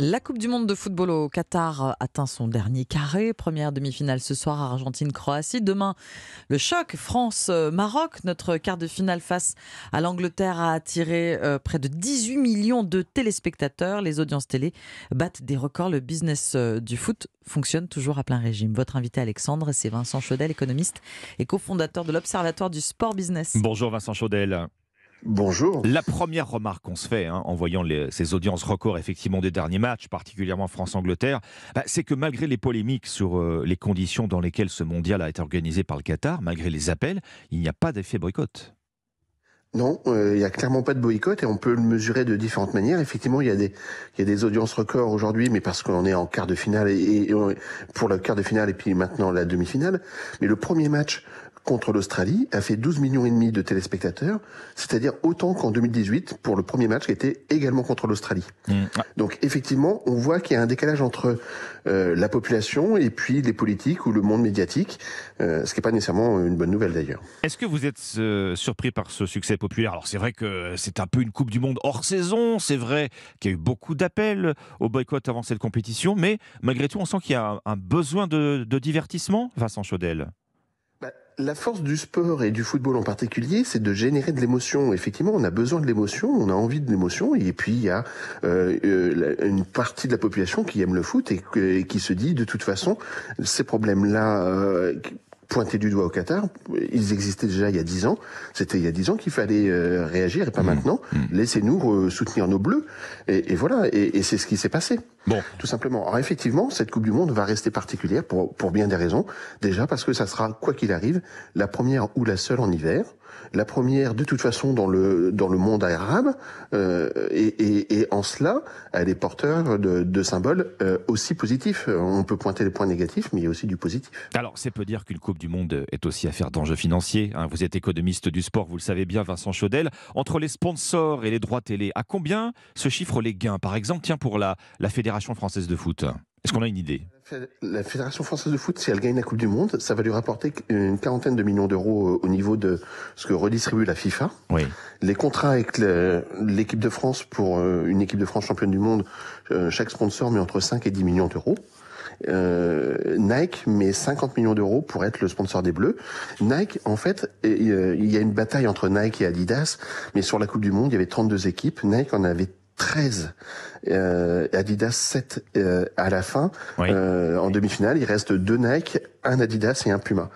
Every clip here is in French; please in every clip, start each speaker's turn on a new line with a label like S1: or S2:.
S1: La Coupe du Monde de football au Qatar atteint son dernier carré. Première demi-finale ce soir, Argentine-Croatie. Demain, le choc France-Maroc. Notre quart de finale face à l'Angleterre a attiré euh, près de 18 millions de téléspectateurs. Les audiences télé battent des records. Le business euh, du foot fonctionne toujours à plein régime. Votre invité Alexandre, c'est Vincent Chaudel, économiste et cofondateur de l'Observatoire du sport business. Bonjour Vincent Chaudel. Bonjour. La première remarque qu'on se fait hein, en voyant ces audiences records effectivement des derniers matchs, particulièrement France-Angleterre, bah, c'est que malgré les polémiques sur euh, les conditions dans lesquelles ce mondial a été organisé par le Qatar, malgré les appels, il n'y a pas d'effet boycott.
S2: Non, euh, il n'y a clairement pas de boycott et on peut le mesurer de différentes manières. Effectivement, il y a des audiences records aujourd'hui, mais parce qu'on est en quart de finale et, pour le quart de finale et puis maintenant la demi-finale. Mais le premier match contre l'Australie a fait 12 millions et demi de téléspectateurs, c'est-à-dire autant qu'en 2018 pour le premier match qui était également contre l'Australie. Mm. Donc effectivement, on voit qu'il y a un décalage entre euh, la population et puis les politiques ou le monde médiatique, euh, ce qui n'est pas nécessairement euh, une bonne nouvelle d'ailleurs.
S1: Est-ce que vous êtes surpris par ce succès populaire Alors c'est vrai que c'est un peu une Coupe du Monde hors saison, c'est vrai qu'il y a eu beaucoup d'appels au boycott avant cette compétition, mais malgré tout on sent qu'il y a un besoin de, de divertissement, Vincent Chaudel
S2: la force du sport et du football en particulier, c'est de générer de l'émotion. Effectivement, on a besoin de l'émotion, on a envie de l'émotion, et puis il y a euh, euh, une partie de la population qui aime le foot et, qui se dit de toute façon, ces problèmes-là euh, pointés du doigt au Qatar, ils existaient déjà il y a dix ans. C'était il y a dix ans qu'il fallait euh, réagir et pas mmh. maintenant. Mmh. Laissez-nous soutenir nos bleus. Et, voilà, et c'est ce qui s'est passé. Bon. Tout simplement. Alors effectivement, cette Coupe du Monde va rester particulière pour, pour bien des raisons. Déjà parce que ça sera, quoi qu'il arrive, la première ou la seule en hiver. La première, de toute façon, dans le, dans le monde arabe. Euh, et, et, et, en cela, elle est porteur de, de symboles euh, aussi positifs. On peut pointer les points négatifs, mais il y a aussi du positif.
S1: Alors, c'est peut dire qu'une Coupe du Monde est aussi affaire d'enjeux financiers. Hein. Vous êtes économiste du sport, vous le savez bien, Vincent Chaudel. Entre les sponsors et les droits télé, à combien se chiffrent les gains Par exemple, tiens, pour la, la Fédération française de foot Est-ce qu'on a une idée
S2: la Fédération française de foot, si elle gagne la Coupe du Monde, ça va lui rapporter une quarantaine de millions d'euros au niveau de ce que redistribue la FIFA. Oui. Les contrats avec l'équipe de France pour euh, une équipe de France championne du monde, euh, chaque sponsor met entre 5 et 10 millions d'euros. Euh, Nike met 50 millions d'euros pour être le sponsor des Bleus. Nike, en fait, il y a une bataille entre Nike et Adidas, mais sur la Coupe du Monde, il y avait 32 équipes. Nike en avait 13, euh, Adidas 7 euh, à la fin. Euh, en demi-finale, il reste deux Nike, un Adidas et un Puma.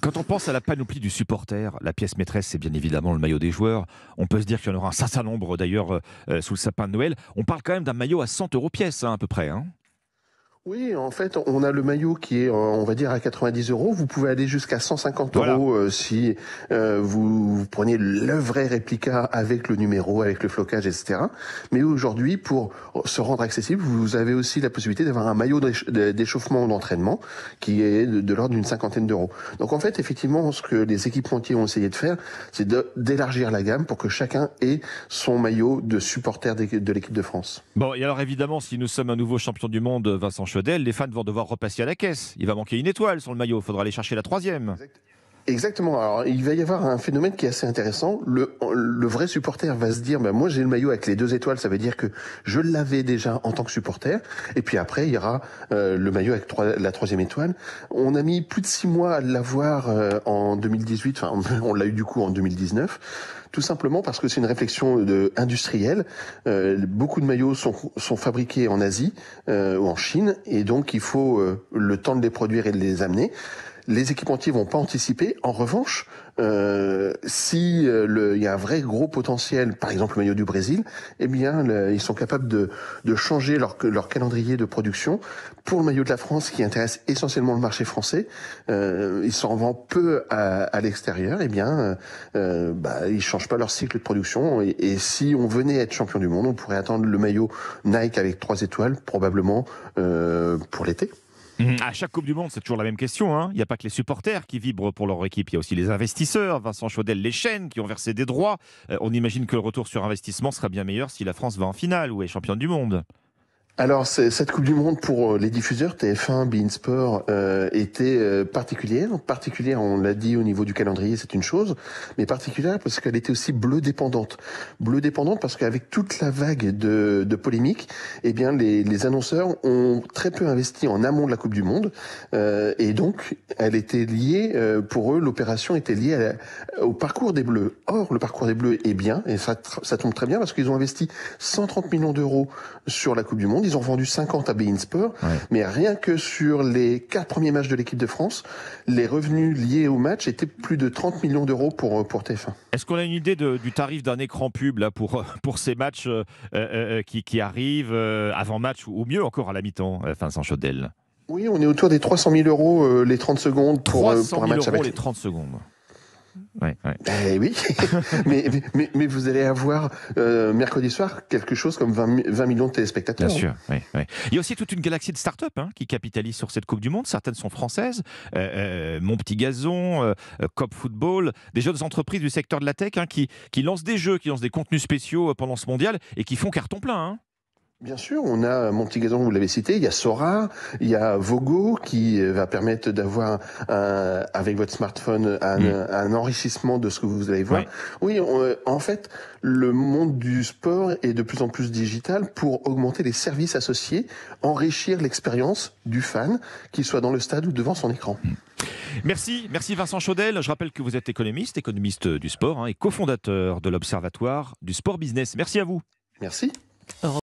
S1: Quand on pense à la panoplie du supporter, la pièce maîtresse, c'est bien évidemment le maillot des joueurs. On peut se dire qu'il y en aura un certain nombre d'ailleurs sous le sapin de Noël. On parle quand même d'un maillot à 100 euros pièce, hein, à peu près. Hein.
S2: Oui, en fait, on a le maillot qui est, euh, on va dire, à 90 euros. Vous pouvez aller jusqu'à 150 euros euh, si euh, vous, prenez le vrai réplica avec le numéro, avec le flocage, etc. Mais aujourd'hui, pour se rendre accessible, vous avez aussi la possibilité d'avoir un maillot d'échauffement d'entraînement qui est de, l'ordre d'une cinquantaine d'euros. Donc en fait, effectivement, ce que les équipes équipementiers ont essayé de faire, c'est d'élargir la gamme pour que chacun ait son maillot de supporter de l'équipe de France.
S1: Bon, et alors évidemment, si nous sommes un nouveau champion du monde, Vincent les fans vont devoir repasser à la caisse. Il va manquer une étoile sur le maillot, il faudra aller chercher la troisième.
S2: Exactement. Alors, il va y avoir un phénomène qui est assez intéressant. Le, vrai supporter va se dire, ben, moi, j'ai le maillot avec les deux étoiles. Ça veut dire que je l'avais déjà en tant que supporter. Et puis après, il y aura euh, le maillot avec la troisième étoile. On a mis plus de six mois à l'avoir euh, en 2018. Enfin, on l'a eu du coup en 2019. Tout simplement parce que c'est une réflexion de, euh, industrielle. Euh, beaucoup de maillots sont, sont fabriqués en Asie euh, ou en Chine, et donc il faut le temps de les produire et de les amener les équipementiers vont pas anticiper. En revanche, euh, si euh, il y a un vrai gros potentiel, par exemple le maillot du Brésil, eh bien ils sont capables de, de changer leur, leur calendrier de production pour le maillot de la France qui intéresse essentiellement le marché français. Euh, ils s'en vendent peu à, l'extérieur, eh bien euh, bah, ils changent pas leur cycle de production. Et, si on venait être champion du monde, on pourrait attendre le maillot Nike avec trois étoiles probablement euh,
S1: pour l'été. Mm. À chaque Coupe du Monde, c'est toujours la même question. Hein. Il n'y a pas que les supporters qui vibrent pour leur équipe, il y a aussi les investisseurs. Vincent Chaudel, les chaînes qui ont versé des droits. Euh, on imagine que le retour sur investissement sera bien meilleur si la France va en finale ou est championne du monde.
S2: Alors cette Coupe du Monde pour euh, les diffuseurs TF1, Beansport euh, était euh, particulière. Particulière, on l'a dit au niveau du calendrier, c'est une chose, mais particulière parce qu'elle était aussi bleu dépendante. Bleu dépendante parce qu'avec toute la vague de, de polémiques, eh bien les, annonceurs ont très peu investi en amont de la Coupe du Monde euh, et donc elle était liée pour eux, l'opération était liée au parcours des Bleus. Or le parcours des Bleus est bien et ça, ça tombe très bien parce qu'ils ont investi 130 millions d'euros sur la Coupe du Monde ils ont vendu 50 à Bein Sport. Mais rien que sur les quatre premiers matchs de l'équipe de France, les revenus liés au match étaient plus de 30 millions d'euros pour, euh, pour TF1.
S1: Est-ce qu'on a une idée du tarif d'un écran pub là, pour, euh, pour ces matchs euh, qui, qui, arrivent avant match ou mieux encore à la mi-temps, Vincent Chaudel
S2: oui, on est autour des 300 000 euros les 30 secondes pour, 300 000 un match euros avec... les
S1: 30 secondes. Ouais, eh
S2: oui, mais, vous allez avoir euh, mercredi soir quelque chose comme 20, millions de téléspectateurs. Bien sûr.
S1: Oui, Il y a aussi toute une galaxie de start-up hein, qui capitalise sur cette Coupe du Monde. Certaines sont françaises, euh, euh, Mon Petit Gazon, Cop Football, des jeunes entreprises du secteur de la tech hein, qui, lancent des jeux, qui lancent des contenus spéciaux pendant ce mondial et qui font carton plein. Hein. Bien sûr,
S2: on a Montigazon, vous l'avez cité, il y a Sora, il y a Vogo qui euh, va permettre d'avoir avec votre smartphone mm. un, enrichissement de ce que vous allez voir. Oui, euh, en fait, le monde du sport est de plus en plus digital pour augmenter les services associés, enrichir l'expérience du fan, qu'il soit dans le stade ou devant son écran. Mm.
S1: Merci, merci Vincent Chaudel. Je rappelle que vous êtes économiste, économiste du sport hein, et cofondateur de l'Observatoire du sport business. Merci à vous. Merci.